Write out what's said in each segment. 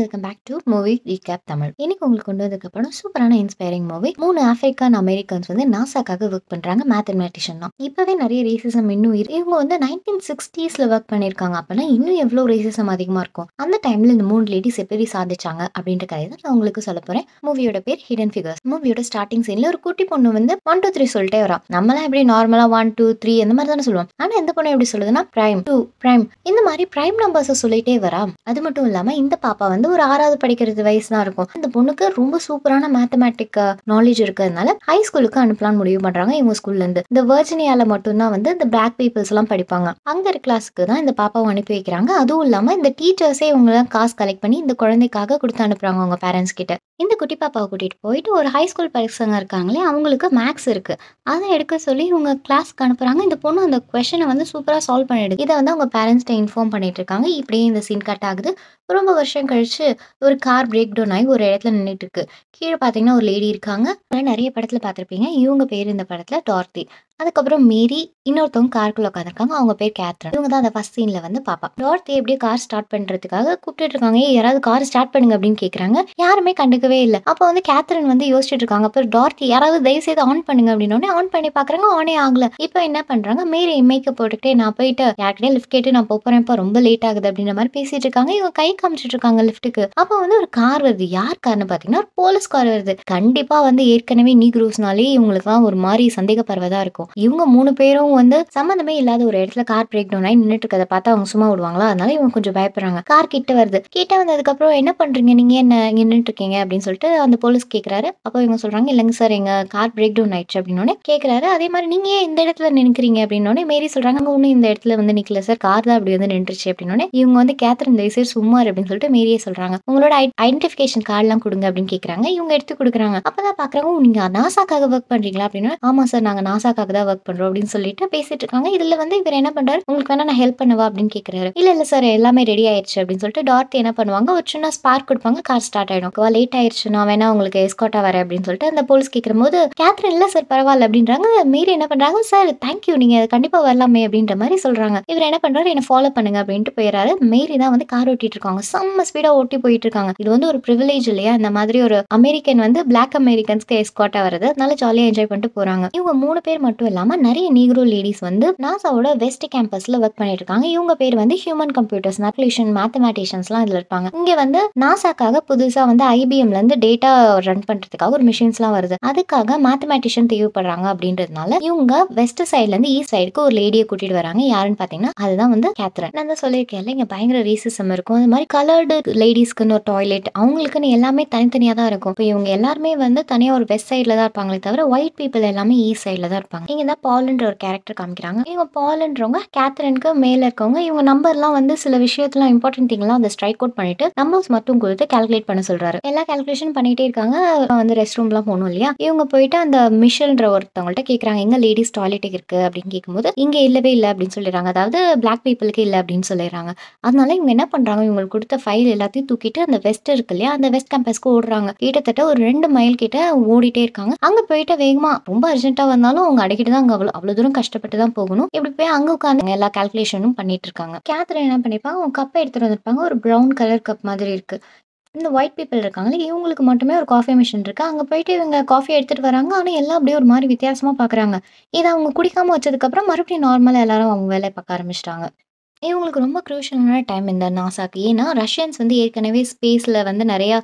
Welcome back to movie recap Tamil இன்னைக்கு உங்களுக்கு கொண்டு வந்திருக்க படம் சூப்பரான இன்ஸ்பைரிங் மூவி மூணு ஆப்பிரிக்கன் அமெரிக்கன்ஸ் வந்து நாசாக்காக ஒர்க் பண்றாங்க மேத்தமெட்டிஷியன் தான் இப்பவே நிறைய ரேசிசம் இன்னும் இருக்கு இவங்க வந்து நைன்டீன் சிக்ஸ்டீஸ்ல ஒர்க் பண்ணிருக்காங்க அப்பெல்லாம் இன்னும் எவ்வளவு ரேசிசம் அதிகமா இருக்கும் அந்த டைம்ல இந்த மூணு லேடிஸ் எப்படி சாதிச்சாங்க அப்படின்ற கதை தான் நான் உங்களுக்கு சொல்ல போறேன் மூவியோட பேர் ஹிடன் ஃபிகர்ஸ் மூவியோட ஸ்டார்டிங் சீன்ல ஒரு குட்டி பொண்ணு வந்து ஒன் டூ த்ரீ சொல்லிட்டே வரா நம்மளாம் எப்படி நார்மலா ஒன் டூ த்ரீ அந்த மாதிரி தானே சொல்லுவோம் ஆனா எந்த பொண்ணு எப்படி சொல்லுதுன்னா பிரைம் டூ பிரைம் இந்த மாதிரி பிரைம் நம்பர்ஸை சொல்லிட்டே வரா அது மட்டும் இல்லாம இந்த பாப்பா வந்து ஒரு ஆறாவது படிக்கிறது வயசு தான் இருக்கும் அந்த பொண்ணுக்கு ரொம்ப சூப்பரான மேத்தமேட்டிக் நாலேஜ் இருக்கிறதுனால ஹை ஸ்கூலுக்கு அனுப்பலாம்னு முடிவு பண்றாங்க இவங்க ஸ்கூல்ல இருந்து இந்த வெர்ஜினியால மட்டும்தான் வந்து இந்த பிளாக் பீப்புள்ஸ் எல்லாம் படிப்பாங்க அங்க இருக்க கிளாஸுக்கு தான் இந்த பாப்பாவை அனுப்பி வைக்கிறாங்க அதுவும் இல்லாம இந்த டீச்சர்ஸே இவங்க காசு கலெக்ட் பண்ணி இந்த குழந்தைக்காக கொடுத்து அனுப்புறாங்க அவங்க பேரண்ட்ஸ் கிட்ட இந்த குட்டி பாப்பாவை கூட்டிட்டு போயிட்டு ஒரு ஹை ஸ்கூல் பசங்க இருக்காங்களே அவங்களுக்கு மேக்ஸ் இருக்கு அதை எடுக்க சொல்லி இவங்க கிளாஸ்க்கு அனுப்புறாங்க இந்த பொண்ணு அந்த கொஷனை வந்து சூப்பரா சால்வ் பண்ணிடுது இதை வந்து அவங்க பேரண்ட்ஸ்கிட்ட இன்ஃபார்ம் பண்ணிட்டு இருக்காங்க இப்படியே இந்த சீன் கட் ஆகுது ரொம்ப வருஷம் கழிச்சு கழிச்சு ஒரு கார் பிரேக் டவுன் ஆகி ஒரு இடத்துல நின்றுட்டு இருக்கு கீழே பார்த்தீங்கன்னா ஒரு லேடி இருக்காங்க நிறைய படத்தில் பார்த்துருப்பீங்க இவங்க பேர் இந்த படத்தில் டார்த்தி அதுக்கப்புறம் மேரி இன்னொருத்தவங்க காருக்குள்ள உட்காந்துருக்காங்க அவங்க பேர் கேத்ரன் இவங்க தான் அந்த ஃபஸ்ட் சீன்ல வந்து பாப்பா டார்த்தி எப்படியோ கார் ஸ்டார்ட் பண்றதுக்காக கூப்பிட்டு இருக்காங்க யாராவது கார் ஸ்டார்ட் பண்ணுங்க அப்படின்னு கேட்குறாங்க யாருமே கண்டுக்கவே இல்லை அப்போ வந்து கேத்ரன் வந்து யோசிச்சுட்டு இருக்காங்க அப்புறம் டார்த்தி யாராவது தயவு செய்து ஆன் பண்ணுங்க அப்படின்னு ஆன் பண்ணி பாக்குறாங்க ஆனே ஆகல இப்போ என்ன பண்றாங்க மேரி இம்மைக்கு போட்டுக்கிட்டே நான் போயிட்டு யார்கிட்டே லிஃப்ட் கேட்டு நான் போறேன் இப்போ ரொம்ப லேட் ஆகுது அப்படின்ற மாதிரி பேசிட்டு இருக்காங்க இவங்க கை காமிச்சிட்டு இருக்காங்க லிஃப்ட்டுக்கு அப்போ வந்து ஒரு கார் வருது யார் கார்னு பார்த்தீங்கன்னா போலீஸ் கார் வருது கண்டிப்பாக வந்து ஏற்கனவே நீ குரூஸ்னாலே இவங்களுக்குலாம் ஒரு மாதிரி சந்தேக பருவதாக இருக்கும் இவங்க மூணு பேரும் வந்து சம்மந்தமே இல்லாத ஒரு இடத்துல கார் பிரேக் டவுன் ஆகி நின்றுட்டு இருக்கதை பார்த்தா அவங்க சும்மா விடுவாங்களா அதனால இவங்க கொஞ்சம் பயப்படுறாங்க கார் கிட்ட வருது கிட்ட வந்ததுக்கப்புறம் என்ன பண்ணுறீங்க நீங்க என்ன இங்கே இருக்கீங்க அப்படின்னு சொல்லிட்டு அந்த போலீஸ் கேக்குறாரு அப்போ இவங்க சொல்றாங்க இல்லைங்க சார் எங்கள் கார் பிரேக் டவுன் ஆயிடுச்சு அப்படின்னு கேக்குறாரு அதே மாதிரி நீங்க இந்த இடத்துல நினைக்கிறீங்க அப்படின்னு மேரி சொல்றாங்க அவங்க ஒண்ணு இந்த இடத்துல வந்து நிக்கல சார் கார் தான் அப்படி வந்து நின்றுச்சு அப்படின்னு இவங்க வந்து கேத்தரின் தயவுசே சும்மார் அப்படின்னு சொல்லிட்டு மேரிய சொல்றாங்க உங்களோட ஐடென்டிஃபிகேஷன் எல்லாம் கொடுங்க அப்படின்னு கேட்கறாங்க இவங்க எடுத்து கொடுக்குறாங்க அப்பதான் பாக்குறாங்க நீங்க நாசாக்காக ஒர்க் பண்றீங்களா அப்படின்னா ஆமா சார் நாங்கள் நாசாக்காக தான் ஒர்க் பண்றோம் அப்படின்னு சொல்லிட்டு பேசிட்டு இருக்காங்க இதுல வந்து இவர் என்ன பண்ணுறாரு உங்களுக்கு வேணா நான் ஹெல்ப் பண்ணவா அப்படின்னு கேக்குறாரு இல்ல இல்ல சார் எல்லாமே ரெடி ஆயிடுச்சு அப்படின்னு சொல்லிட்டு டார்த்தி என்ன பண்ணுவாங்க ஒரு சின்ன ஸ்பார்க் கொடுப்பாங்க கார் ஸ்டார்ட் ஆகிடும் ஓகேவா லேட் ஆயிடுச்சு நான் வேணா உங்களுக்கு எஸ்கோட்டா வரேன் அப்படின்னு சொல்லிட்டு அந்த போலீஸ் கேட்கும் போது கேத்ரின் இல்ல சார் பரவாயில்ல அப்படின்றாங்க மீறி என்ன பண்றாங்க சார் தேங்க்யூ நீங்க கண்டிப்பாக வரலாமே அப்படின்ற மாதிரி சொல்றாங்க இவர் என்ன பண்றாரு என்ன ஃபாலோ பண்ணுங்க அப்படின்ட்டு போயிடறாரு மீறி தான் வந்து கார் ஓட்டிட்டு இருக்காங்க செம்ம ஸ்பீட் ஸ்பீடா ஓட்டி போயிட்டு இருக்காங்க இது வந்து ஒரு ப்ரிவிலேஜ் இல்லையா இந்த மாதிரி ஒரு அமெரிக்கன் வந்து பிளாக் அமெரிக்கன்ஸ்க்கு எஸ்காட்டா வருது நல்லா ஜாலியா என்ஜாய் பண்ணிட்டு போறாங்க இவங்க மூணு பேர் மட்டும் இல்லாம நிறைய நீக்ரோ லேடிஸ் வந்து நாசாவோட வெஸ்ட் கேம்பஸ்ல ஒர்க் பண்ணிட்டு இருக்காங்க இவங்க பேர் வந்து ஹியூமன் கம்ப்யூட்டர்ஸ் நக்லேஷன் எல்லாம் இதுல இருப்பாங்க இங்க வந்து நாசாக்காக புதுசா வந்து ஐபிஎம்ல இருந்து டேட்டா ரன் பண்றதுக்காக ஒரு மிஷின்ஸ்லாம் வருது அதுக்காக மேத்தமேட்டிஷியன் தேவைப்படுறாங்க அப்படின்றதுனால இவங்க வெஸ்ட் சைட்ல இருந்து ஈஸ்ட் சைடுக்கு ஒரு லேடியை கூட்டிட்டு வராங்க யாருன்னு பாத்தீங்கன்னா அதுதான் வந்து கேத்ரன் நான் தான் சொல்லியிருக்கேன் இங்க பயங்கர ரீசிசம் இருக்கும் அது மாதிரி கலர்டு லேடிஸ்க்குன்னு ஒரு டாய்லெட் அவங்களுக்குன்னு எல்லாமே தனித்தனியாக தான் இருக்கும் இப்போ இவங்க எல்லாருமே வந்து தனியாக ஒரு வெஸ்ட் சைடில் தான் இருப்பாங்களே தவிர ஒயிட் பீப்புள் எல்லாமே ஈஸ்ட் சைடில் தான் இருப்பாங்க இங்கே தான் பாலுன்ற ஒரு கேரக்டர் காமிக்கிறாங்க இவங்க பாலுன்றவங்க கேத்தரனுக்கு மேலே இருக்கவங்க இவங்க நம்பர்லாம் வந்து சில விஷயத்துலாம் இம்பார்ட்டன்ட் திங்லாம் அந்த ஸ்ட்ரைக் அவுட் பண்ணிட்டு நம்பர்ஸ் மட்டும் கொடுத்து கேல்குலேட் பண்ண சொல்கிறாரு எல்லாம் கேல்குலேஷன் பண்ணிகிட்டே இருக்காங்க வந்து ரெஸ்ட் ரூம்லாம் போகணும் இல்லையா இவங்க போயிட்டு அந்த மிஷல்ன்ற ஒருத்தவங்கள்ட்ட கேட்குறாங்க எங்கே லேடிஸ் டாய்லெட் இருக்குது அப்படின்னு கேட்கும்போது இங்கே இல்லவே இல்லை அப்படின்னு சொல்லிடுறாங்க அதாவது பிளாக் பீப்புளுக்கு இல்லை அப்படின்னு சொல்லிடுறாங்க அதனால இவங்க என்ன பண்ணுறாங்க இவங்களுக்கு கொடுத்த ஃபைல் எல்லாத்தையும் தூக்கிட்டு அந்த வெஸ்ட் இருக்கு இல்லையா அந்த வெஸ்ட் கேம்பஸ்க்கு ஓடுறாங்க கிட்டத்தட்ட ஒரு ரெண்டு மைல் கிட்ட ஓடிட்டே இருக்காங்க அங்க போயிட்டு வேகமா ரொம்ப அர்ஜென்ட்டா வந்தாலும் அவங்க அடிக்கிட்டு தான் அங்க அவ்வளவு அவ்வளவு தூரம் கஷ்டப்பட்டு தான் போகணும் இப்படி போய் அங்க உட்காந்து எல்லா கால்குலேஷனும் பண்ணிட்டு இருக்காங்க கேத்ரன் என்ன பண்ணிப்பாங்க அவங்க கப்பை எடுத்துட்டு வந்திருப்பாங்க ஒரு ப்ரௌன் கலர் கப் மாதிரி இருக்கு இந்த ஒயிட் பீப்புள் இருக்காங்களே இவங்களுக்கு மட்டுமே ஒரு காஃபி மிஷின் இருக்கு அங்க போயிட்டு இவங்க காஃபி எடுத்துட்டு வராங்க ஆனா எல்லாம் அப்படியே ஒரு மாதிரி வித்தியாசமா பாக்குறாங்க இதை அவங்க வச்சதுக்கு வச்சதுக்கப்புறம் மறுபடியும் நார்மலா எல்லாரும் அவங்க வேலையை பார்க்க ஆரம்பிச்சிட்டாங்க இவங்களுக்கு ரொம்ப க்ரூஷியலான டைம் இந்த நாசாக்கு ஏன்னா ரஷ்யன்ஸ் வந்து ஏற்கனவே ஸ்பேஸில் வந்து நிறையா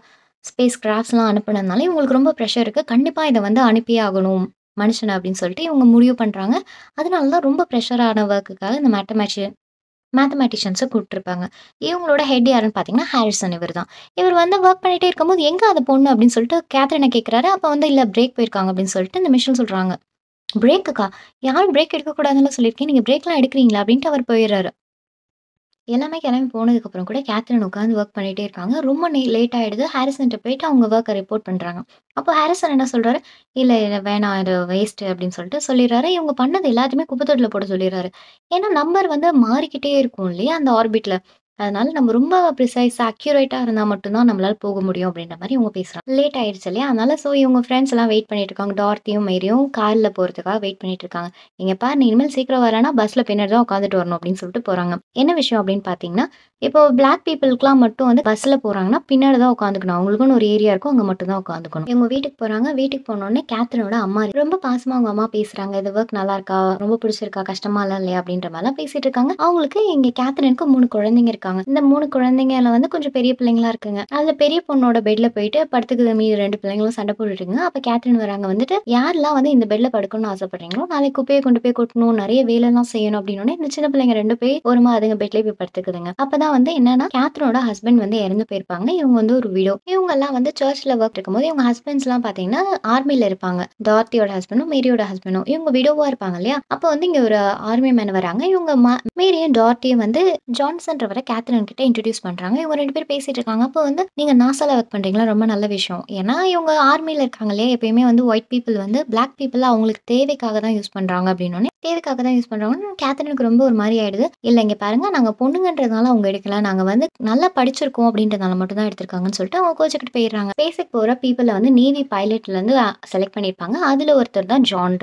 ஸ்பேஸ் கிராஃப்ட்ஸ்லாம் அனுப்புனதுனால இவங்களுக்கு ரொம்ப ப்ரெஷர் இருக்குது கண்டிப்பாக இதை வந்து அனுப்பியே ஆகணும் மனுஷன் அப்படின்னு சொல்லிட்டு இவங்க முடிவு பண்ணுறாங்க அதனால தான் ரொம்ப ப்ரெஷரான ஒர்க்குக்காக இந்த மேத்தமேட்டி மேத்தமேட்டிஷியன்ஸை கூப்பிட்டுருப்பாங்க இவங்களோட ஹெட் யாருன்னு பார்த்தீங்கன்னா ஹாரிசன் இவர் தான் இவர் வந்து ஒர்க் பண்ணிகிட்டே இருக்கும்போது எங்கே அதை பொண்ணு அப்படின்னு சொல்லிட்டு கேத்ரினை கேட்குறாரு அப்போ வந்து இல்லை பிரேக் போயிருக்காங்க அப்படின்னு சொல்லிட்டு இந்த மிஷன் சொல்கிறாங்க பிரேக்குக்கா யாரும் பிரேக் எடுக்கக்கூடாதுன்னு சொல்லியிருக்கேன் நீங்கள் பிரேக்லாம் எடுக்கிறீங்களா அப்படின்ட்டு அவர் போயிடுறாரு எல்லாமே கிளம்பி போனதுக்கப்புறம் கூட கேத்ரின் உட்காந்து ஒர்க் பண்ணிகிட்டே இருக்காங்க ரொம்ப நே லேட் ஆகிடுது ஹாரிசன்கிட்ட போயிட்டு அவங்க ஒர்க்கை ரிப்போர்ட் பண்ணுறாங்க அப்போ ஹாரிசன் என்ன சொல்கிறாரு இல்லை இல்லை வேணாம் இது வேஸ்ட்டு அப்படின்னு சொல்லிட்டு சொல்லிடுறாரு இவங்க பண்ணது எல்லாத்தையுமே குப்பைத்தொட்டில் போட சொல்லிடுறாரு ஏன்னா நம்பர் வந்து மாறிக்கிட்டே இருக்கும் இல்லையா அந்த ஆர்பிட்டில் அதனால நம்ம ரொம்ப ப்ரிசைஸ் அக்யூரேட்டாக இருந்தால் மட்டும்தான் நம்மளால போக முடியும் அப்படின்ற மாதிரி இவங்க பேசுகிறாங்க லேட் ஆயிடுச்சு இல்லையா அதனால ஸோ இவங்க ஃப்ரெண்ட்ஸ் எல்லாம் வெயிட் பண்ணிட்டு இருக்காங்க டார்த்தியும் மேரியும் காரில் போகிறதுக்காக வெயிட் பண்ணிட்டு இருக்காங்க எங்கள் பாரு இனிமேல் சீக்கிரம் வரேன்னா பஸ்ஸில் பின்னாடி தான் உட்காந்துட்டு வரணும் அப்படின்னு சொல்லிட்டு போகிறாங்க என்ன விஷயம் அப்படின்னு பார்த்தீங்கன்னா இப்போ பிளாக் பீப்புளுக்குலாம் மட்டும் வந்து பஸ்ஸில் போகிறாங்கன்னா பின்னாடி தான் உட்காந்துக்கணும் அவங்களுக்குன்னு ஒரு ஏரியா இருக்கும் அங்கே மட்டும் தான் உட்காந்துக்கணும் இவங்க வீட்டுக்கு போகிறாங்க வீட்டுக்கு போனோடனே கேத்தனோட அம்மா ரொம்ப பாசமாக அவங்க அம்மா பேசுகிறாங்க இது ஒர்க் நல்லா இருக்கா ரொம்ப பிடிச்சிருக்கா கஷ்டமாலாம் இல்லையா அப்படின்ற மாதிரிலாம் பேசிட்டு இருக்காங்க அவங்களுக்கு இங்கே கேத்ரினுக்கு மூணு குழந்தைங்க இருக்காங்க இந்த மூணு குழந்தைங்கள வந்து கொஞ்சம் பெரிய பிள்ளைங்களா இருக்குங்க அதுல பெரிய பொண்ணோட பெட்டில் போயிட்டு படுத்துக்கு மீது ரெண்டு பிள்ளைங்களும் சண்டை போட்டுட்டுங்க அப்போ கேத்ரின் வராங்க வந்துட்டு யாரெல்லாம் வந்து இந்த பெட்டில் படுக்கணும்னு ஆசைப்படுறீங்களோ நாளைக்கு குப்பையை கொண்டு போய் கொட்டணும் நிறைய வேலைலாம் செய்யணும் அப்படின்னு இந்த சின்ன பிள்ளைங்க ரெண்டு போய் ஒரு மாதிரி அதுங்க பெட்லயே போய் படுத்துக்குதுங்க அப்போ ஆக்சுவலாக வந்து என்னன்னா கேத்ரோட ஹஸ்பண்ட் வந்து இறந்து போயிருப்பாங்க இவங்க வந்து ஒரு விடோ இவங்கெல்லாம் வந்து சர்ச்சில் ஒர்க் இருக்கும்போது இவங்க ஹஸ்பண்ட்ஸ்லாம் பார்த்தீங்கன்னா ஆர்மியில் இருப்பாங்க டார்த்தியோட ஹஸ்பண்டும் மேரியோட ஹஸ்பண்டும் இவங்க விடோவா இருப்பாங்க இல்லையா அப்போ வந்து இங்கே ஒரு ஆர்மி மேன் வராங்க இவங்க மேரியும் டார்த்தியும் வந்து ஜான்சன்ன்றவரை கேத்ரன் கிட்ட இன்ட்ரடியூஸ் பண்ணுறாங்க இவங்க ரெண்டு பேரும் பேசிட்டு இருக்காங்க அப்போ வந்து நீங்கள் நாசால ஒர்க் பண்ணுறீங்களா ரொம்ப நல்ல விஷயம் ஏன்னா இவங்க ஆர்மியில் இருக்காங்க இல்லையா எப்பயுமே வந்து ஒயிட் பீப்புள் வந்து பிளாக் பீப்புள் அவங்களுக்கு தேவைக்காக தான் யூஸ் பண்ணுறாங்க அப்படின்னு தேவைக்காக தான் யூஸ் பண்றாங்க கேத்ரினுக்கு ரொம்ப ஒரு மாதிரி ஆயிடுது இல்லை இங்கே பாருங்க நாங்கள் பொண்ணுங்கன்றதுனால அவங்க எடுக்கல நாங்கள் வந்து நல்லா படிச்சிருக்கோம் அப்படின்றதால மட்டும் தான் எடுத்திருக்காங்கன்னு சொல்லிட்டு அவங்க கோச்சுக்கிட்டு போயிடுறாங்க பேசிக் போகிற பீப்புளை வந்து நேவி பைலட்லேருந்து செலக்ட் பண்ணியிருப்பாங்க அதில் ஒருத்தர் தான் ஜான்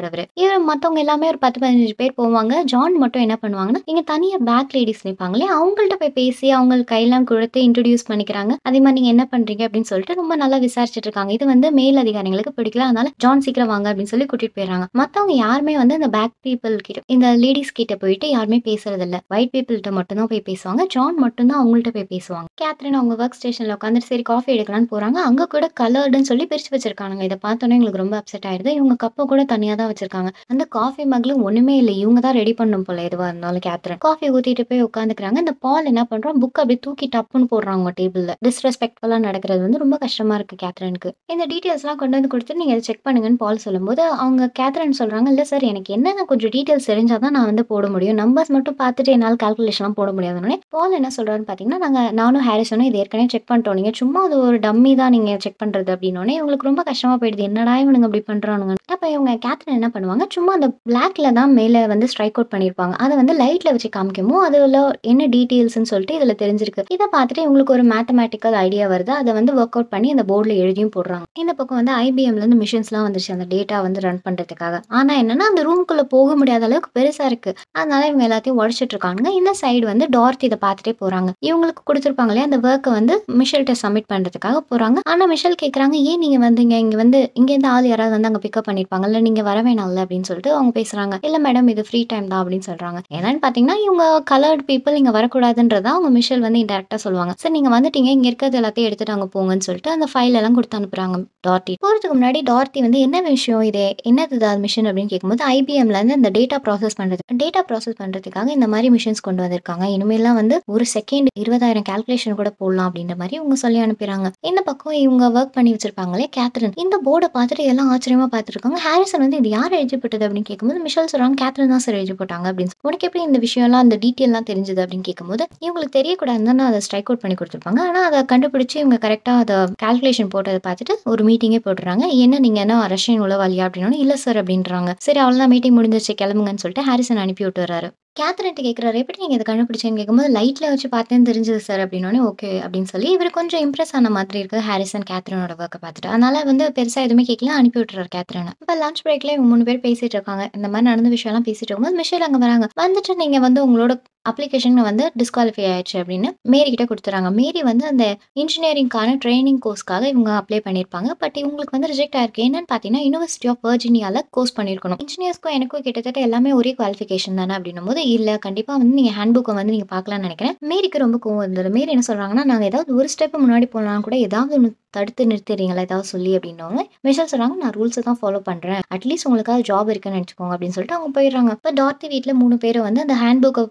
இவர் மற்றவங்க எல்லாமே ஒரு பத்து பதினஞ்சு பேர் போவாங்க ஜான் மட்டும் என்ன பண்ணுவாங்கன்னா இங்கே தனியாக பேக் லேடிஸ் நிற்பாங்களே அவங்கள்ட்ட போய் பேசி அவங்க கையெல்லாம் கொடுத்து இன்ட்ரடியூஸ் பண்ணிக்கிறாங்க அதே மாதிரி நீங்கள் என்ன பண்ணுறீங்க அப்படின்னு சொல்லிட்டு ரொம்ப நல்லா விசாரிச்சுட்டு இருக்காங்க இது வந்து மேல் அதிகாரிகளுக்கு பிடிக்கல அதனால ஜான் சீக்கிரம் வாங்க அப்படின்னு சொல்லி கூட்டிட்டு போயிடுறாங்க மற்றவங்க யாருமே வந்து இந்த பேக் பீப்புள் கிட்ட இந்த லேடிஸ் கிட்ட போயிட்டு யாருமே பேசுறது இல்ல ஒயிட் பீப்புள்கிட்ட மட்டும் தான் போய் பேசுவாங்க ஜான் மட்டும்தான் அவங்கள்ட்ட போய் பேசுவாங்க கேத்ரின் அவங்க ஒர்க் ஸ்டேஷனில் உட்காந்துட்டு சரி காஃபி எடுக்கலான்னு போகிறாங்க அங்கே கூட கலர்டுன்னு சொல்லி பிரிச்சு வச்சிருக்காங்க இதை பார்த்தோன்னே எங்களுக்கு ரொம்ப அப்செட் ஆயிருது இவங்க கப்ப கூட தனியாக தான் வச்சிருக்காங்க அந்த காஃபி மகளும் ஒன்றுமே இல்லை இவங்க தான் ரெடி பண்ணும் போல எதுவாக இருந்தாலும் கேத்ரின் காஃபி ஊற்றிட்டு போய் உட்காந்துக்கிறாங்க இந்த பால் என்ன பண்ணுறோம் புக் அப்படியே தூக்கி டப்புன்னு போடுறாங்க அவங்க டேபிளில் டிஸ்ரெஸ்பெக்ட்ஃபுல்லாக நடக்கிறது வந்து ரொம்ப கஷ்டமாக இருக்குது கேத்ரனுக்கு இந்த டீட்டெயில்ஸ்லாம் கொண்டு வந்து கொடுத்து நீங்கள் செக் பண்ணுங்கன்னு பால் சொல்லும்போது அவங்க கேத்ரன் சொல்றாங்க இல்லை சார் எனக்கு என்னென்ன கொஞ்சம் டீட்டெயில்ஸ் தெரிஞ்சால் தான் நான் வந்து போட முடியும் நம்பர்ஸ் மட்டும் பார்த்துட்டு என்னால் கால்குலேஷன்லாம் போட முடியாதுன்னு பால் என்ன சொல்கிறான்னு பார்த்தீங்கன்னா நாங்கள் நானும் ஹாரிஸ் இது ஏற்கனவே செக் பண்ணிட்டோம் நீங்கள் சும்மா அது ஒரு டம்மி தான் நீங்கள் செக் பண்ணுறது அப்படின்னோடனே இவங்களுக்கு ரொம்ப கஷ்டமாக போயிடுது என்னடா இவனுங்க அப்படி பண்ணுறானுங்க அப்போ இவங்க கேத்ரின் என்ன பண்ணுவாங்க சும்மா அந்த பிளாக்ல தான் மேலே வந்து ஸ்ட்ரைக் அவுட் பண்ணியிருப்பாங்க அதை வந்து லைட்டில் வச்சு காமிக்கமோ அதில் என்ன டீட்டெயில்ஸ்னு சொல்லிட்டு இதில் தெரிஞ்சிருக்கு இதை பார்த்துட்டு இவங்களுக்கு ஒரு மேத்தமேட்டிக்கல் ஐடியா வருது அதை வந்து ஒர்க் அவுட் பண்ணி அந்த போர்டில் எழுதியும் போடுறாங்க இந்த பக்கம் வந்து ஐபிஎம்லேருந்து மிஷின்ஸ்லாம் வந்துருச்சு அந்த டேட்டா வந்து ரன் பண்ணுறதுக்காக ஆனால் என்னென்னா அந்த ரூம்குள்ளே போக முடியாத அளவுக்கு பெருசாக இருக்குது அதனால இவங்க எல்லாத்தையும் உடச்சிட்டு இருக்காங்க இந்த சைடு வந்து டார்த்தி இதை பார்த்துட்டே போறாங்க இவங்களுக்கு கொடுத்துருப்பாங்களே அந்த ஒர்க்கை வந்து மிஷல்கிட்ட சப்மிட் பண்றதுக்காக போறாங்க ஆனா மிஷல் கேட்கறாங்க ஏன் வந்து வந்தீங்க இங்க வந்து இங்க இருந்து ஆள் யாராவது வந்து அங்க பிக்கப் பண்ணிருப்பாங்க இல்ல நீங்க வர வேணாம்ல அப்படின்னு சொல்லிட்டு அவங்க பேசுறாங்க இல்ல மேடம் இது ஃப்ரீ டைம் தான் அப்படின்னு சொல்றாங்க என்னன்னு பாத்தீங்கன்னா இவங்க கலர்ட் பீப்புள் இங்க வரக்கூடாதுன்றதா அவங்க மிஷல் வந்து இன்டெரக்டா சொல்லுவாங்க சார் நீங்க வந்துட்டீங்க இங்க இருக்கிறது எல்லாத்தையும் எடுத்துட்டு அங்க போங்கன்னு சொல்லிட்டு அந்த ஃபைல் எல்லாம் கொடுத்து அனுப்புறாங்க டார்ட்டி போறதுக்கு முன்னாடி டார்ட்டி வந்து என்ன விஷயம் இது என்னது மிஷின் அப்படின்னு கேட்கும்போது ஐபிஎம்ல இருந்து இந்த டேட்டா ப்ராசஸ் பண்றது டேட்டா ப்ராசஸ் பண்றதுக்காக இந்த மாதிரி மிஷின்ஸ் கொண்டு வந்திருக்காங்க இனிமேல் வந்து ஒரு செகண்ட் இருபதாயிரம் கேல்குலேஷன் கூட போடலாம் அப்படின்ற மாதிரி இவங்க சொல்லி அனுப்பிடுறாங்க இந்த பக்கம் இவங்க ஒர்க் பண்ணி வச்சிருப்பாங்களே கேத்ரின் இந்த போர்டை பார்த்துட்டு எல்லாம் ஆச்சரியமா பார்த்துருக்காங்க ஹாரிசன் வந்து இது யார் எழுதி போட்டது அப்படின்னு கேட்கும்போது மிஷல் சொல்றாங்க கேத்ரின் தான் சார் எழுதி போட்டாங்க அப்படின்னு உனக்கு எப்படி இந்த விஷயம்லாம் அந்த எல்லாம் தெரிஞ்சது அப்படின்னு கேட்கும்போது இவங்களுக்கு தெரியக்கூடாதுன்னு அதை ஸ்ட்ரைக் அவுட் பண்ணி கொடுத்துருப்பாங்க ஆனா அதை கண்டுபிடிச்சி இவங்க கரெக்டாக அதை கால்குலேஷன் போட்டதை பார்த்துட்டு ஒரு மீட்டிங்கே போட்டுறாங்க என்ன நீங்க என்ன ரஷ்யன் உளவாளியா அப்படின்னா இல்லை சார் அப்படின்றாங்க சரி அவ்வளவுதான் மீட்டிங் முடிஞ்சிருச்சு கிளம்புங்கன்னு சொல்லிட்டு ஹாரிசன் அனுப்பி விட்டு வர்றாரு கேத்தரின்ட்டு கேட்குறாரு எப்படி நீங்கள் இதை கண்டுபிடிச்சேன்னு கேட்கும்போது லைட்டில் வச்சு பார்த்தேன்னு தெரிஞ்சது சார் அப்படின்னோடனே ஓகே அப்படின்னு சொல்லி இவர் கொஞ்சம் இம்ப்ரெஸ் ஆன மாதிரி இருக்குது ஹாரிசன் கேத்ரினோட ஒர்க்கை பார்த்துட்டு அதனால வந்து பெருசாக எதுவுமே கேட்கல அனுப்பி விட்டுறாரு கேத்ரினை இப்போ லஞ்ச் பிரேக்ல இவங்க மூணு பேர் பேசிட்டு இருக்காங்க இந்த மாதிரி நடந்த விஷயம்லாம் பேசிட்டு இருக்கும்போது மிஷேல் அங்கே வராங்க வந்துட்டு நீங்கள் வந்து உங்களோட அப்ளிகேஷன் வந்து டிஸ்குவாலிஃபை ஆயிடுச்சு அப்படின்னு மேரி கிட்ட கொடுத்துறாங்க மேரி வந்து அந்த இன்ஜினியரிங்கான ட்ரைனிங் கோர்ஸ்க்காக இவங்க அப்ளை பண்ணியிருப்பாங்க பட் இவங்களுக்கு வந்து ரிஜெக்ட் ஆயிருக்கு என்னன்னு பார்த்தீங்கன்னா யூனிவர்சிட்டி ஆஃப் வர்ஜினியால கோர்ஸ் பண்ணியிருக்கணும் இன்ஜினியர்ஸ்க்கும் எனக்கும் கிட்டத்தட்ட எல்லாமே ஒரே குவாலிஃபிகேஷன் தானே அப்படின்னும் போது இல்லை கண்டிப்பாக வந்து நீங்கள் ஹேண்ட் புக்கை வந்து நீங்கள் பார்க்கலாம்னு நினைக்கிறேன் மேரிக்கு ரொம்ப கோவம் இருந்தது மேரி என்ன சொல்கிறாங்கன்னா நாங்கள் ஏதாவது ஒரு ஸ்டெப் முன்னாடி போனாலும் கூட ஏதாவது ஒன்று தடுத்து நிறுத்திடுறீங்களா ஏதாவது சொல்லி அப்படின்னவங்க மிஷல் சொல்கிறாங்க நான் ரூல்ஸை தான் ஃபாலோ பண்ணுறேன் அட்லீஸ்ட் உங்களுக்காக ஜாப் இருக்குன்னு நினச்சிக்கோங்க அப்படின்னு சொல்லிட்டு அவங்க போயிடுறாங்க இப்போ டார்த்தி வீட்டில் மூணு பேர் வந்து அந்த ஹேண்ட் புக்கை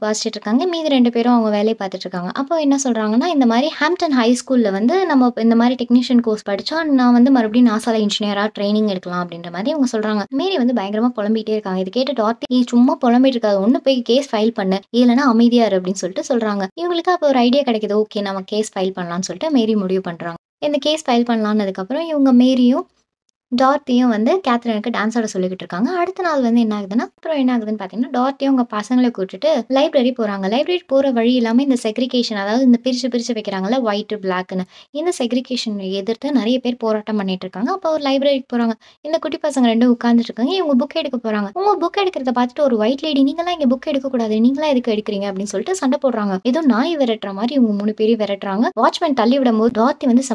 இருக்காங்க மீதி ரெண்டு பேரும் அவங்க வேலையை பார்த்துட்டு இருக்காங்க அப்போ என்ன சொல்கிறாங்கன்னா இந்த மாதிரி ஹாம்டன் ஹை ஸ்கூலில் வந்து நம்ம இந்த மாதிரி டெக்னீஷியன் கோர்ஸ் படித்தா நான் வந்து மறுபடியும் நாசால இன்ஜினியராக ட்ரைனிங் எடுக்கலாம் அப்படின்ற மாதிரி அவங்க சொல்கிறாங்க மேரி வந்து பயங்கரமாக புலம்பிகிட்டே இருக்காங்க இது கேட்டு டாக்டர் சும்மா புலம்பிட்டு இருக்காது ஒன்று போய் கேஸ் ஃபைல் பண்ணு இல்லைனா அமைதியார் அப்படின்னு சொல்லிட்டு சொல்கிறாங்க இவங்களுக்கு அப்போ ஒரு ஐடியா கிடைக்குது ஓகே நம்ம கேஸ் ஃபைல் பண்ணலாம்னு சொல்லிட்டு மேரி முடிவு பண்ணுறாங்க இந்த கேஸ் ஃபைல் பண்ணலான்னதுக்கப்புறம் இவங்க மேரியும் டார்த்தியும் வந்து கேத்ரினுக்கு டான்ஸ் ஆட சொல்லிக்கிட்டு இருக்காங்க அடுத்த நாள் வந்து என்ன ஆகுதுன்னா அப்புறம் என்ன ஆகுதுன்னு பார்த்தீங்கன்னா டார்த்தியும் அவங்க பசங்களை கூட்டிட்டு லைப்ரரி போகிறாங்க லைப்ரரி போகிற வழி இல்லாமல் இந்த செக்ரிகேஷன் அதாவது இந்த பிரித்து பிரித்து வைக்கிறாங்கல்ல ஒயிட்டு பிளாக்னு இந்த செக்ரிகேஷன் எதிர்த்து நிறைய பேர் போராட்டம் பண்ணிட்டு இருக்காங்க அப்போ ஒரு லைப்ரரிக்கு போகிறாங்க இந்த குட்டி பசங்க ரெண்டும் உட்காந்துட்டு இருக்காங்க இவங்க புக் எடுக்க போகிறாங்க உங்க புக் எடுக்கிறத பார்த்துட்டு ஒரு ஒயிட் லேடி நீங்களாம் இங்கே புக் எடுக்கக்கூடாது நீங்களாம் எதுக்கு எடுக்கிறீங்க அப்படின்னு சொல்லிட்டு சண்டை போடுறாங்க ஏதோ நாய் விரட்டுற மாதிரி இவங்க மூணு பேரையும் விரட்டுறாங்க வாட்ச்மேன் தள்ளி விடும்போது டார்த்தி வந்து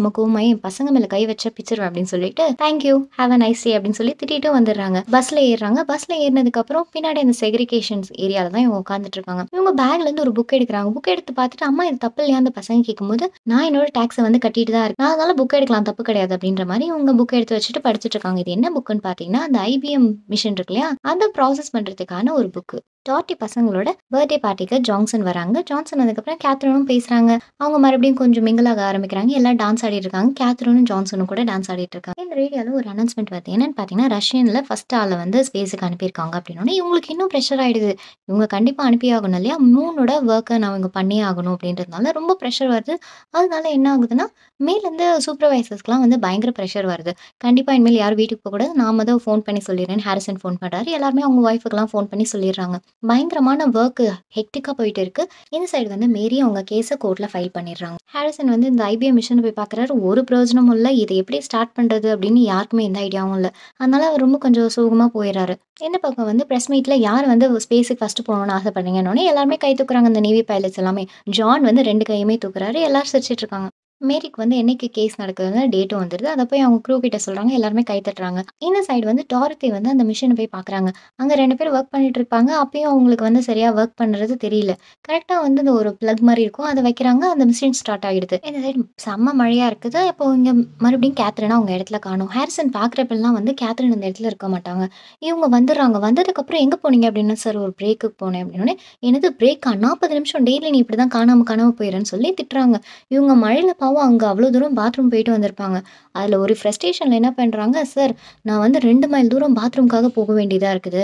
என் பசங்க மேலே கை வச்ச பிச்சிருவேன் அப்படின்னு சொல்லிட்டு தேங்க்யூ ஹாவ் அன் நைஸ் அப்படின்னு சொல்லி திட்டிட்டு வந்துடுறாங்க பஸ்ல ஏறுறாங்க ஏறினதுக்கு அப்புறம் பின்னாடி அந்த செக்ரிகேஷன்ஸ் ஏரியால தான் இவங்க உட்காந்துட்டு இருக்காங்க இவங்க பேக்ல இருந்து ஒரு புக் எடுக்கிறாங்க புக் எடுத்து பார்த்துட்டு அம்மா இது தப்பு இல்லையா அந்த பசங்க கேட்கும்போது நான் என்னோட டேக்ஸை வந்து கட்டிட்டு தான் இருக்கேன் அதனால புக் எடுக்கலாம் தப்பு கிடையாது அப்படின்ற மாதிரி இவங்க புக் எடுத்து வச்சுட்டு படிச்சுட்டு இருக்காங்க இது என்ன புக்குன்னு பாத்தீங்கன்னா அந்த ஐபிஎம் மிஷின் இருக்கு இல்லையா அந்த ப்ராசஸ் பண்றதுக்கான ஒரு புக்கு டாட்டி பசங்களோட பர்த்டே பார்ட்டிக்கு ஜான்சன் வராங்க ஜான்சன் அதுக்கப்புறம் கேத்ரனும் பேசுறாங்க அவங்க மறுபடியும் கொஞ்சம் மிங்கலாக ஆரம்பிக்கிறாங்க எல்லாம் டான்ஸ் ஆடிட்டு இருக்காங்க கேத்ரனும் ஜான்சனும் கூட டான்ஸ் ஆடிட்டு இருக்காங்க இந்த ரேடியோவில் ஒரு அனௌன்ஸ்மெண்ட் வருது என்னன்னு பார்த்தீங்கன்னா ரஷ்யனில் ஃபர்ஸ்ட் ஆளை வந்து ஸ்பேஸுக்கு அனுப்பியிருக்காங்க அப்படின்னா இவங்களுக்கு இன்னும் ப்ரெஷர் ஆயிடுது இவங்க கண்டிப்பாக அனுப்பி ஆகணும் இல்லையா மூணோட ஒர்க்கை நான் இவங்க பண்ணியே ஆகணும் அப்படின்றதுனால ரொம்ப ப்ரெஷர் வருது அதனால என்ன ஆகுதுன்னா மேலேருந்து சூப்பர்வைசர்ஸ்க்குலாம் வந்து பயங்கர ப்ரெஷர் வருது கண்டிப்பாக இனிமேல் யாரும் வீட்டுக்கு போகக்கூடாது நாம தான் ஃபோன் பண்ணி சொல்லிடுறேன் ஹாரிசன் ஃபோன் பண்ணுறாரு எல்லாருமே அவங்க ஒய்ஃபுக்குலாம் ஃபோன் பண்ணி சொல்லிடுறாங்க பயங்கரமான ஒர்க்கு ஹெக்டிக்காக போயிட்டு இருக்கு இந்த சைடு வந்து மேரி அவங்க கேஸை கோர்ட்டில் ஃபைல் பண்ணிடுறாங்க ஹாரிசன் வந்து இந்த ஐபிஎம் மிஷன் போய் பார்க்குறாரு ஒரு பிரயோஜனமும் இல்லை இதை எப்படி ஸ்டார்ட் பண்ணுறது அப்படின்னு யாருக்குமே எந்த ஐடியாவும் இல்லை அதனால அவர் ரொம்ப கொஞ்சம் சோகமாக போயிடுறாரு இந்த பக்கம் வந்து ப்ரெஸ் மீட்டில் யார் வந்து ஸ்பேஸுக்கு ஃபஸ்ட்டு போகணும்னு ஆசைப்படுறீங்கன்னு எல்லாருமே கை தூக்குறாங்க இந்த நேவி பைலட்ஸ் எல்லாமே ஜான் வந்து ரெண்டு கையுமே தூக்குறாரு எல்லாரும் சிரிச்சிட்டு இருக்காங்க மேரிக்கு வந்து என்னைக்கு கேஸ் நடக்குதுன்னு டேட்டும் வந்துடுது அதை போய் அவங்க க்ரூ கிட்ட சொல்கிறாங்க எல்லாருமே கை தட்டுறாங்க இந்த சைடு வந்து டாரத்தி வந்து அந்த மிஷினை போய் பார்க்குறாங்க அங்கே ரெண்டு பேர் ஒர்க் பண்ணிட்டு இருப்பாங்க அப்பயும் அவங்களுக்கு வந்து சரியாக ஒர்க் பண்ணுறது தெரியல கரெக்டாக வந்து இந்த ஒரு ப்ளக் மாதிரி இருக்கும் அதை வைக்கிறாங்க அந்த மிஷின் ஸ்டார்ட் ஆகிடுது இந்த சைடு செம்ம மழையாக இருக்குது அப்போ இங்கே மறுபடியும் கேத்ரினா அவங்க இடத்துல காணும் ஹேரிசன் பாக்குறப்பெல்லாம் வந்து கேத்ரின் அந்த இடத்துல இருக்க மாட்டாங்க இவங்க வந்துடுறாங்க வந்ததுக்கப்புறம் எங்கே போனீங்க அப்படின்னு சார் ஒரு பிரேக்கு போனேன் அப்படின்னு எனது பிரேக்கா நாற்பது நிமிஷம் டெய்லி நீ இப்படி தான் காணாம காணாமல் போயிடுறேன்னு சொல்லி திட்டுறாங்க இவங்க மழையில் அம்மாவும் அங்கே அவ்வளோ தூரம் பாத்ரூம் போயிட்டு வந்திருப்பாங்க அதில் ஒரு ஃப்ரெஸ்ட்ரேஷனில் என்ன பண்ணுறாங்க சார் நான் வந்து ரெண்டு மைல் தூரம் பாத்ரூம்க்காக போக வேண்டியதாக இருக்குது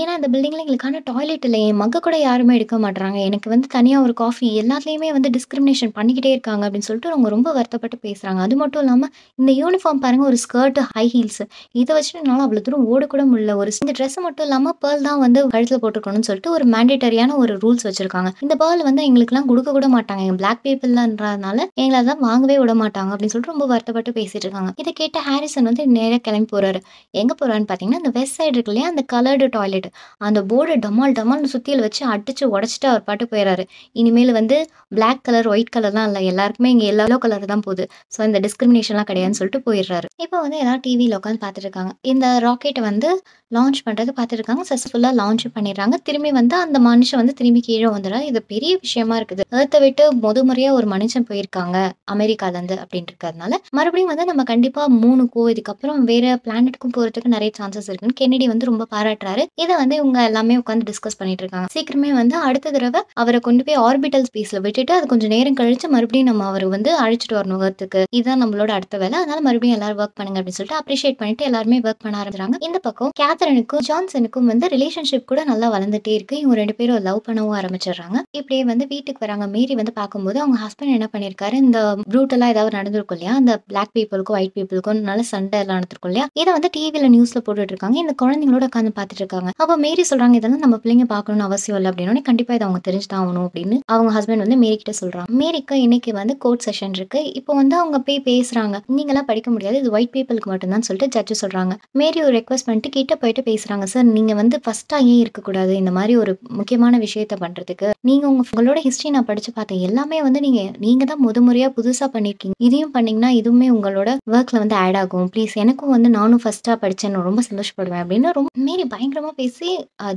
ஏன்னா இந்த பில்டிங்கில் எங்களுக்கான டாய்லெட் இல்லை என் மக்க கூட யாருமே எடுக்க மாட்றாங்க எனக்கு வந்து தனியாக ஒரு காஃபி எல்லாத்துலேயுமே வந்து டிஸ்கிரிமினேஷன் பண்ணிக்கிட்டே இருக்காங்க அப்படின்னு சொல்லிட்டு அவங்க ரொம்ப வருத்தப்பட்டு பேசுகிறாங்க அது மட்டும் இல்லாமல் இந்த யூனிஃபார்ம் பாருங்கள் ஒரு ஸ்கர்ட்டு ஹை ஹீல்ஸு இதை வச்சுட்டு என்னால் அவ்வளோ தூரம் ஓடக்கூட முடியல ஒரு இந்த ட்ரெஸ்ஸு மட்டும் இல்லாமல் பேர்ல் தான் வந்து கழுத்தில் போட்டுருக்கணும்னு சொல்லிட்டு ஒரு மேண்டேட்டரியான ஒரு ரூல்ஸ் வச்சுருக்காங்க இந்த பேர்ல் வந்து எங்களுக்குலாம் கொடுக்க கூட மாட்டாங்க எங்கள் பிளாக் பீப்புள்ன்றதுனால எங்களை தான் வாங்கவே விட மாட்டாங்க அப்படின்னு சொல்லிட்டு ரொம்ப வருத்தப்பட்டு பேசிட்டு இருக்காங்க இதை கேட்ட ஹாரிசன் வந்து நேராக கிளம்பி போகிறாரு எங்கே போகிறான்னு பார்த்தீங்கன்னா அந்த வெஸ்ட் சைடு இருக்குல்லையா அந்த கலர்டு டாய்லெட் சொல்லிட்டு அந்த போர்டை டமால் டமால்னு சுற்றியில் வச்சு அடித்து உடச்சிட்டு அவர் பாட்டு போயிடறாரு இனிமேல் வந்து பிளாக் கலர் ஒயிட் கலர்லாம் இல்லை எல்லாருக்குமே இங்கே எல்லோ கலர் தான் போகுது ஸோ இந்த டிஸ்கிரிமினேஷன்லாம் கிடையாதுன்னு சொல்லிட்டு போயிடுறாரு இப்போ வந்து எல்லாம் டிவியில் உட்காந்து பார்த்துட்டு இந்த ராக்கெட்டை வந்து லான்ச் பண்ணுறது பார்த்துருக்காங்க சக்ஸஸ்ஃபுல்லாக லான்ச் பண்ணிடுறாங்க திரும்பி வந்து அந்த மனுஷன் வந்து திரும்பி கீழே வந்துடுறாரு இது பெரிய விஷயமா இருக்குது அதை விட்டு முத முறையாக ஒரு மனுஷன் போயிருக்காங்க அமெரிக்காலேருந்து அப்படின்ட்டு இருக்கிறதுனால மறுபடியும் வந்து நம்ம கண்டிப்பாக மூணுக்கோ இதுக்கப்புறம் வேற பிளானெட்டுக்கும் போகிறதுக்கு நிறைய சான்சஸ் இருக்குன்னு கென்னடி வந்து ரொம்ப பாராட்டுறாரு இது இதை வந்து இவங்க எல்லாமே உட்காந்து டிஸ்கஸ் பண்ணிட்டு இருக்காங்க சீக்கிரமே வந்து அடுத்த தடவை அவரை கொண்டு போய் ஆர்பிட்டல் ஸ்பேஸ்ல விட்டுட்டு அது கொஞ்சம் நேரம் கழிச்சு மறுபடியும் நம்ம அவர் வந்து அழைச்சிட்டு வரணும் ஒர்க்குக்கு இதுதான் நம்மளோட அடுத்த வேலை அதனால மறுபடியும் எல்லாரும் ஒர்க் பண்ணுங்க அப்படின்னு சொல்லிட்டு அப்ரிஷியேட் பண்ணிட்டு எல்லாருமே ஒர்க் பண்ண ஆரம்பிச்சாங்க இந்த பக்கம் கேத்தரனுக்கும் ஜான்சனுக்கும் வந்து ரிலேஷன்ஷிப் கூட நல்லா வளர்ந்துட்டே இருக்கு இவங்க ரெண்டு பேரும் லவ் பண்ணவும் ஆரம்பிச்சிடுறாங்க இப்படியே வந்து வீட்டுக்கு வராங்க மேரி வந்து பார்க்கும்போது அவங்க ஹஸ்பண்ட் என்ன பண்ணிருக்காரு இந்த ப்ரூட்டெல்லாம் ஏதாவது நடந்திருக்கும் இல்லையா அந்த பிளாக் பீப்புளுக்கும் ஒயிட் பீப்புளுக்கும் நல்ல சண்டை எல்லாம் நடந்திருக்கும் இல்லையா இதை வந்து டிவில நியூஸ்ல போட்டுட்டு இருக்காங்க இந்த குழந்தைங்களோட உட்காந்து பாத்துட்டு இருக்காங்க அப்ப மேரி சொல்றாங்க இதெல்லாம் நம்ம பிள்ளைங்க பாக்கணும்னு அவசியம் இல்லை அப்படின்னு கண்டிப்பா இதை அவங்க தெரிஞ்சுதான் ஆகணும் அப்படின்னு அவங்க ஹஸ்பண்ட் வந்து மேரி கிட்ட சொல்றாங்க மேரிக்கு இன்னைக்கு வந்து கோர்ட் செஷன் இருக்கு இப்போ வந்து அவங்க போய் பேசுறாங்க நீங்க எல்லாம் படிக்க முடியாது இது ஒயிட் பீப்புளுக்கு மட்டும்தான் சொல்லிட்டு ஜட்ஜு சொல்றாங்க மேரி ஒரு ரெக்வஸ்ட் பண்ணிட்டு கிட்ட போயிட்டு பேசுறாங்க சார் நீங்க வந்து ஃபர்ஸ்டா ஏன் இருக்கக்கூடாது இந்த மாதிரி ஒரு முக்கியமான விஷயத்த பண்றதுக்கு நீங்க உங்க உங்களோட ஹிஸ்டரி நான் படிச்சு பார்த்தேன் எல்லாமே வந்து நீங்க நீங்க தான் முத முறையா புதுசா பண்ணிருக்கீங்க இதையும் பண்ணீங்கன்னா இதுவுமே உங்களோட ஒர்க்ல வந்து ஆட் ஆகும் ப்ளீஸ் எனக்கும் வந்து நானும் ஃபர்ஸ்டா படிச்சேன் ரொம்ப சந்தோஷப்படுவேன் அப்படின்னு ரொம்ப மேரி பயங்கரமா பேசி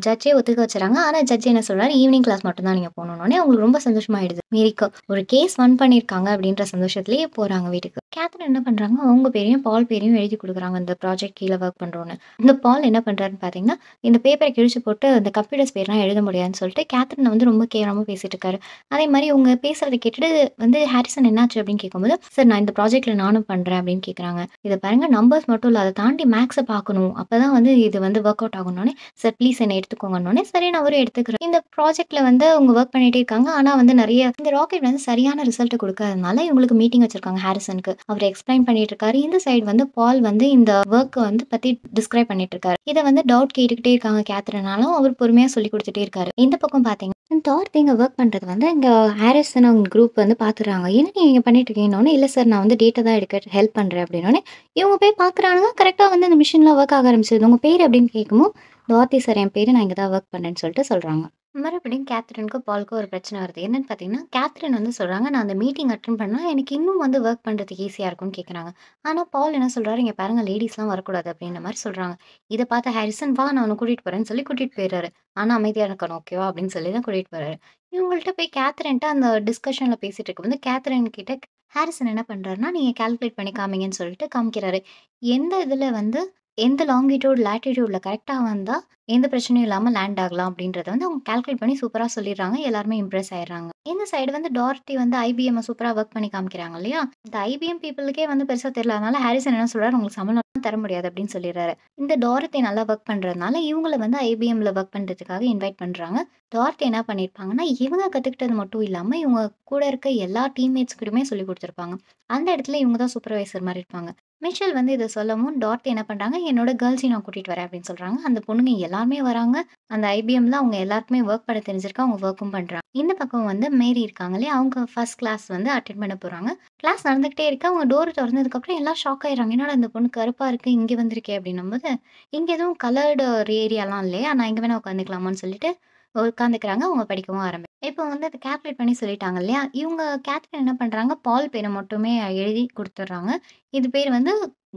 ஜட்ஜே ஒத்துக்க வச்சுறாங்க ஆனால் ஜட்ஜ் என்ன சொல்கிறாரு ஈவினிங் கிளாஸ் மட்டும் தான் நீங்கள் போகணுன்னே அவங்களுக்கு ரொம்ப சந்தோஷமாயிடுது மீறிக்கு ஒரு கேஸ் ஒன் பண்ணியிருக்காங்க அப்படின்ற சந்தோஷத்துலேயே போகிறாங்க வீட்டுக்கு கேத்தரின் என்ன பண்ணுறாங்க அவங்க பேரையும் பால் பேரையும் எழுதி கொடுக்குறாங்க இந்த ப்ராஜெக்ட் கீழே ஒர்க் பண்ணுறோன்னு இந்த பால் என்ன பண்ணுறாருன்னு பார்த்தீங்கன்னா இந்த பேப்பரை கிழிச்சு போட்டு அந்த கம்ப்யூட்டர்ஸ் பேர்லாம் எழுத முடியாதுன்னு சொல்லிட்டு கேத்தரினை வந்து ரொம்ப கேவலமாக பேசிகிட்டு இருக்காரு அதே மாதிரி அவங்க பேசுகிறத கேட்டுட்டு வந்து ஹாரிசன் என்னாச்சு அப்படின்னு கேட்கும்போது சார் நான் இந்த ப்ராஜெக்ட்டில் நானும் பண்ணுறேன் அப்படின்னு கேட்குறாங்க இதை பாருங்கள் நம்பர்ஸ் மட்டும் இல்லை அதை தாண்டி மேக்ஸை பார்க்கணும் அப்போ தான் வந்து இது வந்து ஒர்க் அவுட் ஆகணும்னே சார் ப்ளீஸ் என்னை எடுத்துக்கோங்கன்னே சரி நான் அவரும் எடுத்துக்கிறேன் இந்த ப்ராஜெக்ட்டில் வந்து அவங்க ஒர்க் பண்ணிகிட்டே இருக்காங்க ஆனால் வந்து நிறைய இந்த ராக்கெட் வந்து சரியான ரிசல்ட்டை கொடுக்காதனால இவங்களுக்கு மீட்டிங் வச்சிருக்காங்க ஹாரிசனுக்கு அவர் எக்ஸ்பிளைன் பண்ணிட்டு இருக்காரு இந்த சைடு வந்து பால் வந்து இந்த ஒர்க்கை வந்து பத்தி டிஸ்கிரைப் பண்ணிட்டு இருக்காரு இதை வந்து டவுட் கேட்டுக்கிட்டே இருக்காங்க கேத்துறனாலும் அவர் பொறுமையா சொல்லி கொடுத்துட்டே இருக்காரு இந்த பக்கம் பாத்தீங்கன்னா டார்த் இங்கே ஒர்க் பண்ணுறது வந்து இங்கே ஹாரிசன் அவங்க குரூப் வந்து பாத்துறாங்க என்ன நீங்க பண்ணிட்டு இருக்கீங்கன்னு இல்லை சார் நான் வந்து டேட்டா தான் எடுக்க ஹெல்ப் பண்ணுறேன் அப்படின்னோடனே இவங்க போய் பாக்குறாங்க கரெக்டாக வந்து அந்த மிஷின்ல ஒர்க் ஆக ஆரம்பிச்சது உங்கள் பேர் அப்படின்னு கேட்கும்போது டார்த்தி சார் என் பேர் நான் இங்கே தான் ஒர்க் பண்ணேன்னு சொல்லிட்டு சொல்கிறாங்க மறுபடியும் கேத்ரினுக்கும் பாலுக்கும் ஒரு பிரச்சனை வருது என்னன்னு பார்த்தீங்கன்னா கேத்ரின் வந்து சொல்கிறாங்க நான் அந்த மீட்டிங் அட்டன் பண்ணால் எனக்கு இன்னும் வந்து ஒர்க் பண்ணுறதுக்கு ஈஸியாக இருக்கும்னு கேட்குறாங்க ஆனால் பால் என்ன சொல்கிறாரு இங்கே பாருங்கள் லேடிஸ்லாம் வரக்கூடாது அப்படின்ற மாதிரி சொல்கிறாங்க இதை பார்த்த ஹாரிசன் வா நான் உன்னை கூட்டிகிட்டு போகிறேன்னு சொல்லி கூட்டிகிட்டு போயிடுறாரு ஆனால் அமைதியாக இருக்கணும் ஓகேவா அப்படின்னு சொல்லி தான் கூட்டிகிட்டு போகிறாரு இவங்கள்ட்ட போய் கேத்ரின்ட்ட அந்த டிஸ்கஷனில் பேசிகிட்டு இருக்கும்போது கேத்ரின் கிட்ட ஹாரிசன் என்ன பண்ணுறாருன்னா நீங்கள் கால்குலேட் பண்ணி காமிங்கன்னு சொல்லிட்டு காமிக்கிறாரு எந்த இதில் வந்து எந்த லாங்கிடியூட் லேட்டிடியூடில் கரெக்டாக வந்தால் எந்த பிரச்சனையும் இல்லாமல் லேண்ட் ஆகலாம் அப்படின்றத வந்து அவங்க கால்குலேட் பண்ணி சூப்பராக சொல்லிடுறாங்க எல்லாருமே இம்ப்ரெஸ் ஆயிடுறாங்க இந்த சைடு வந்து டார்டி வந்து ஐபிஎம் சூப்பராக ஒர்க் பண்ணி காமிக்கிறாங்க இல்லையா இந்த ஐபிஎம் பீப்புளுக்கே வந்து பெருசாக தெரியலனால ஹாரிசன் என்ன சொல்கிறார் உங்களுக்கு சம்பளம் தர முடியாது அப்படின்னு சொல்லிடுறாரு இந்த டார்த்தி நல்லா ஒர்க் பண்ணுறதுனால இவங்களை வந்து ஐபிஎம்ல ஒர்க் பண்ணுறதுக்காக இன்வைட் பண்ணுறாங்க டார்த்தி என்ன பண்ணியிருப்பாங்கன்னா இவங்க கற்றுக்கிட்டது மட்டும் இல்லாமல் இவங்க கூட இருக்க எல்லா டீம்மேட்ஸ் சொல்லி கொடுத்துருப்பாங்க அந்த இடத்துல இவங்க தான் சூப்பர்வைசர் மாதிரி இருப்பாங்க மிஷல் வந்து இதை சொல்லவும் டாட் என்ன பண்ணுறாங்க என்னோட கேர்ள்ஸையும் நான் கூட்டிகிட்டு வரேன் அப்படின்னு சொல்கிறாங்க அந்த பொண்ணுங்க எல்லாருமே வராங்க அந்த ஐபிஎம்ல அவங்க எல்லாருக்குமே ஒர்க் பண்ண தெரிஞ்சிருக்கா அவங்க ஒர்க்கும் பண்ணுறாங்க இந்த பக்கம் வந்து மேரி இருக்காங்களே அவங்க ஃபர்ஸ்ட் கிளாஸ் வந்து அட்டன் பண்ண போகிறாங்க கிளாஸ் நடந்துகிட்டே இருக்கு அவங்க டோர் திறந்ததுக்கப்புறம் எல்லாம் ஷாக் ஆயிடுறாங்க என்னோட அந்த பொண்ணு கருப்பாக இருக்குது இங்கே வந்திருக்கே அப்படின்னும் போது இங்கே எதுவும் கலர்டு ஒரு ஏரியாலாம் இல்லையா நான் இங்கே வேணா உட்காந்துக்கலாமான்னு சொல்லிட்டு உட்காந்துக்கிறாங்க அவங்க படிக்கவும் ஆரம்பி இப்போ வந்து அதை கேல்குலேட் பண்ணி சொல்லிட்டாங்க இல்லையா? இவங்க கேத்ரின் என்ன பண்ணுறாங்க பால் பேரை மட்டுமே எழுதி கொடுத்துட்றாங்க இது பேர் வந்து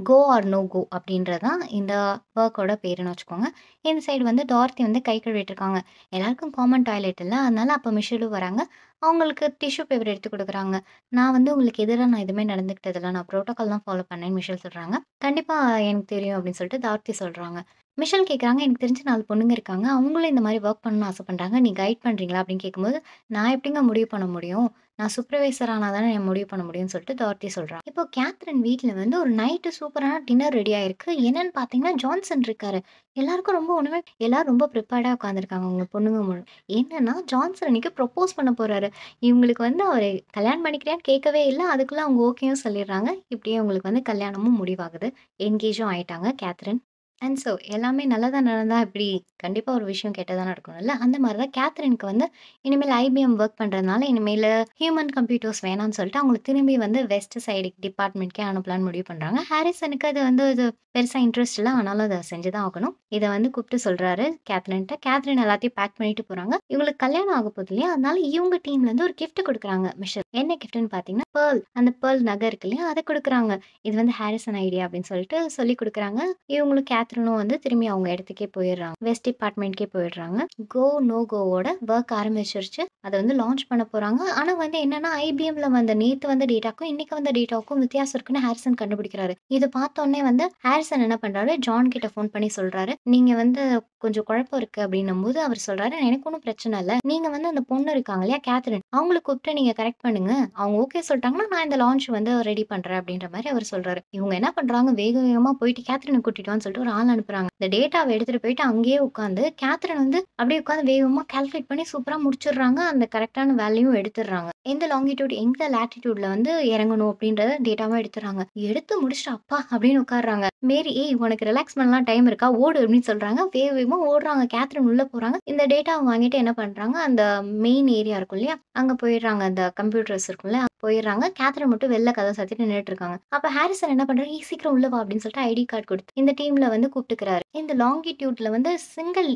"கோ ஆர் நோ கோ" அப்படின்றதான் இந்த ஒர்க்கோட பேருன்னு வச்சுக்கோங்க. இந்த சைடு வந்து டார்த்தி வந்து கை கழுவிட்டு இருக்காங்க. எல்லாருக்கும் காமன் டாய்லெட் இல்லை அதனால அப்போ மிஷேலும் வராங்க. அவங்களுக்கு டிஷ்யூ பேப்பர் எடுத்து கொடுக்குறாங்க நான் வந்து உங்களுக்கு எதிராக நான் எதுவுமே நடந்துக்கிட்டதில்ல நான் ப்ரோட்டோக்கால் தான் ஃபாலோ பண்ணேன்னு மிஷல் சொல்கிறாங்க கண்டிப்பாக எனக்கு தெரியும் அப்படின்னு சொல்லிட்டு தார்த்தி சொல்கிறாங்க மிஷல் கேட்குறாங்க எனக்கு தெரிஞ்சு நாலு பொண்ணுங்க இருக்காங்க அவங்களும் இந்த மாதிரி ஒர்க் பண்ணணும்னு ஆசை பண்ணுறாங்க நீ கைட் பண்ணுறீங்களா அப்படின்னு கேட்கும்போது நான் எப்படிங்க முடிவு பண்ண முடியும் நான் சூப்பர்வைசர் ஆனால் தானே என் முடிவு பண்ண முடியும்னு சொல்லிட்டு தார்த்தி சொல்கிறான் இப்போ கேத்ரின் வீட்டில் வந்து ஒரு நைட்டு சூப்பரான டின்னர் ரெடி ஆயிருக்கு என்னன்னு பார்த்தீங்கன்னா ஜான்சன் இருக்காரு எல்லாருக்கும் ரொம்ப ஒண்ணுமே எல்லாரும் ரொம்ப ப்ரிப்பேர்டா உட்காந்துருக்காங்க அவங்க பொண்ணுங்க முழு என்னன்னா ஜான்சன் அன்னைக்கு ப்ரொப்போஸ் பண்ண போறாரு இவங்களுக்கு வந்து அவர் கல்யாணம் பண்ணிக்கிறியான்னு கேட்கவே இல்லை அதுக்குள்ள அவங்க ஓகேயும் சொல்லிடுறாங்க இப்படியே அவங்களுக்கு வந்து கல்யாணமும் முடிவாகுது என்கேஜும் ஆயிட்டாங்க கேத்ரின் அண்ட் ஸோ எல்லாமே நல்லதா நடந்தால் இப்படி கண்டிப்பாக ஒரு விஷயம் கெட்டதா நடக்கும்ல. அந்த மாதிரி தான் கேத்ரினுக்கு வந்து இனிமேல் ஐபிஎம் ஒர்க் பண்ணுறதுனால இனிமேல் ஹியூமன் கம்ப்யூட்டர்ஸ் வேணான்னு சொல்லிட்டு அவங்களுக்கு திரும்பி வந்து வெஸ்ட் சைடு டிபார்ட்மெண்ட்கே அனுப்பலான்னு முடிவு பண்ணுறாங்க ஹாரிசனுக்கு அது வந்து இது பெருசாக இன்ட்ரெஸ்ட் இல்லை ஆனாலும் அதை செஞ்சு தான் ஆகணும். இதை வந்து கூப்பிட்டு சொல்கிறாரு கேத்ரின்ட்ட கேத்ரின் எல்லாத்தையும் பேக் பண்ணிட்டு போகிறாங்க இவங்களுக்கு கல்யாணம் போகுது இல்லையா? அதனால இவங்க டீம்லேருந்து ஒரு கிஃப்ட் கொடுக்குறாங்க மிஷர் என்ன கிஃப்ட்னு பார்த்தீங்கன்னா, பேர்ல் அந்த பேர்ல் நகர் இருக்கு இல்லையா? அதை கொடுக்குறாங்க இது வந்து ஹாரிசன் ஐடியா அப்படின்னு சொல்லிட்டு சொல்லி கொடுக்குறாங்க இவங்களுக்கு கேத்ரினும் வந்து திரும்பி அவங்க இடத்துக்கே போயிடுறாங்க வெஸ்ட் டிபார்ட்மெண்ட்கே போயிடுறாங்க கோ நோ கோவோட ஒர்க் ஆரம்பிச்சிருச்சு அதை வந்து லான்ச் பண்ண போறாங்க ஆனால் வந்து என்னன்னா ஐபிஎம்ல வந்த நேற்று வந்த டேட்டாக்கும் இன்னைக்கு வந்த டேட்டாக்கும் வித்தியாசம் இருக்குன்னு ஹாரிசன் கண்டுபிடிக்கிறாரு இது பார்த்தோன்னே வந்து ஹாரிசன் என்ன பண்றாரு ஜான் கிட்ட ஃபோன் பண்ணி சொல்கிறாரு நீங்கள் வந்து கொஞ்சம் குழப்பம் இருக்கு அப்படின்னும் போது அவர் சொல்றாரு எனக்கு ஒன்றும் பிரச்சனை இல்லை நீங்கள் வந்து அந்த பொண்ணு இருக்காங்க இல்லையா கேத்ரின் அவங்கள கூப்பிட்டு நீங்கள் கரெக்ட் பண்ணுங்க அவங்க ஓகே சொல்லிட்டாங்கன்னா நான் இந்த லான்ச் வந்து ரெடி பண்ணுறேன் அப்படின்ற மாதிரி அவர் சொல்கிறாரு இவங்க என்ன பண்ணுறாங்க வேக வேகமா போயிட்டு கேத்ரினை கூட்டிட்டு சொல்லிட்டு ஒரு ஆள் அனுப்புறாங்க இந்த டேட்டாவை எடுத்துட்டு போயிட்டு அங்கேயே உட்காந்து கேத்ரின் வந்து அப்படியே உட்காந்து வேகமா கால்குலேட் பண்ணி சூப்பரா முடிச்சிடுறாங்க அந்த கரெக்டான வேலையும் எடுத்துடுறாங்க எந்த லாங்கிடியூட் எந்த லாட்டிடியூட்ல வந்து இறங்கணும் அப்படின்றத டேட்டாவாக எடுத்துறாங்க எடுத்து முடிச்சுட்டு அப்பா அப்படின்னு உட்காடுறாங்க மேரி ஏய் உனக்கு ரிலாக்ஸ் பண்ணலாம் டைம் இருக்கா ஓடு அப்படின்னு சொல்றாங்க வேக ஓடுறாங்க கேத்ரின் உள்ள போறாங்க இந்த டேட்டா வாங்கிட்டு என்ன பண்றாங்க அந்த மெயின் ஏரியா இருக்கும் இல்லையா அங்க போயிடுறாங்க அந்த கம்ப்யூட்டர்ஸ் இருக்கும்ல போயிடுறாங்க கேத்ரின் மட்டும் வெளில கதை சாத்திட்டு நின்றுட்டு இருக்காங்க அப்ப ஹாரிசன் என்ன பண்றாரு ஈ சீக்கிரம் உள்ள வா அப்படின்னு சொல்லிட்டு ஐடி கார்டு கொடுத்து இந்த டீம்ல வந்து கூப்பிட்டுக்கிறாரு இந்த லாங்கிடியூட்ல வந்து சிங்கிள்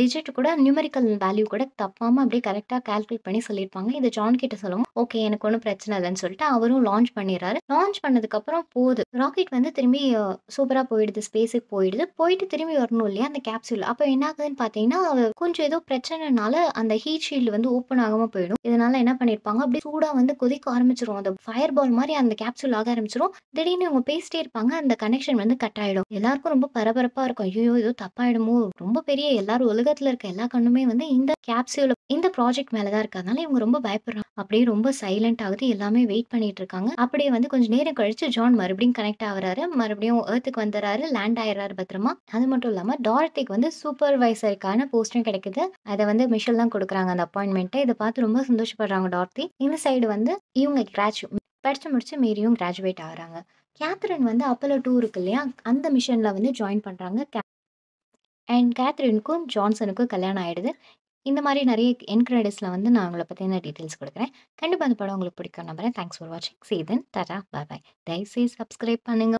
டிஜிட் கூட நியூமரிக்கல் வேல்யூ கூட தப்பாம அப்படியே கரெக்டா கால்குலேட் பண்ணி சொல்லியிருப்பாங்க இது ஜான் கிட்ட கிட்ட சொல்லவும் ஓகே எனக்கு ஒன்றும் பிரச்சனை இல்லைன்னு சொல்லிட்டு அவரும் லான்ச் பண்ணிடுறாரு லான்ச் பண்ணதுக்கப்புறம் போகுது ராக்கெட் வந்து திரும்பி சூப்பராக போயிடுது ஸ்பேஸுக்கு போயிடுது போயிட்டு திரும்பி வரணும் இல்லையா அந்த கேப்சூல் அப்போ என்ன ஆகுதுன்னு பார்த்தீங்கன்னா கொஞ்சம் ஏதோ பிரச்சனைனால அந்த ஹீட் ஷீல்டு வந்து ஓப்பன் ஆகாமல் போயிடும் இதனால என்ன பண்ணியிருப்பாங்க அப்படி சூடாக வந்து கொதிக்க ஆரம்பிச்சிடும் அந்த ஃபயர் பால் மாதிரி அந்த கேப்சூல் ஆக ஆரம்பிச்சிடும் திடீர்னு இவங்க பேசிட்டே இருப்பாங்க அந்த கனெக்ஷன் வந்து கட் ஆகிடும் எல்லாருக்கும் ரொம்ப பரபரப்பாக இருக்கும் ஐயோ ஏதோ தப்பாயிடுமோ ரொம்ப பெரிய எல்லாரும் உலகத்தில் இருக்க எல்லா கண்ணுமே வந்து இந்த கேப்சூல் இந்த ப்ராஜெக்ட் மேலே தான் இருக்கிறதுனால இவங்க ரொம்ப பயப்படுறாங்க அப்படியே ரொம்ப சைலண்ட் ஆகுது எல்லாமே வெயிட் பண்ணிட்டு இருக்காங்க அப்படியே வந்து கொஞ்சம் நேரம் கழிச்சு ஜான் மறுபடியும் கனெக்ட் ஆகுறாரு மறுபடியும் ஏர்த்துக்கு வந்துடுறாரு லேண்ட் ஆயிடுறாரு பத்திரமா அது மட்டும் இல்லாமல் டார்த்திக்கு வந்து சூப்பர்வைசருக்கான போஸ்டும் கிடைக்குது அதை வந்து மிஷல் தான் கொடுக்குறாங்க அந்த அப்பாயின்மெண்ட்டை இதை பார்த்து ரொம்ப சந்தோஷப்படுறாங்க டார்த்தி இந்த சைடு வந்து இவங்க கிராஜு படித்து முடிச்சு மீறியும் கிராஜுவேட் ஆகுறாங்க கேத்ரின் வந்து அப்போல டூ இருக்கு இல்லையா அந்த மிஷனில் வந்து ஜாயின் பண்ணுறாங்க அண்ட் கேத்ரினுக்கும் ஜான்சனுக்கும் கல்யாணம் ஆகிடுது இந்த மாதிரி நிறைய என்கிரேடஸில் வந்து நான் அவங்கள பற்றின டீட்டெயில்ஸ் கொடுக்குறேன் கண்டிப்பாக அந்த படம் உங்களுக்கு பிடிக்கும் நம்புறேன் தேங்க்ஸ் ஃபார் வாட்சிங் சீதன் தரா பாய் தயவுசெய்து சப்ஸ்கிரைப் பண்ணுங்கள்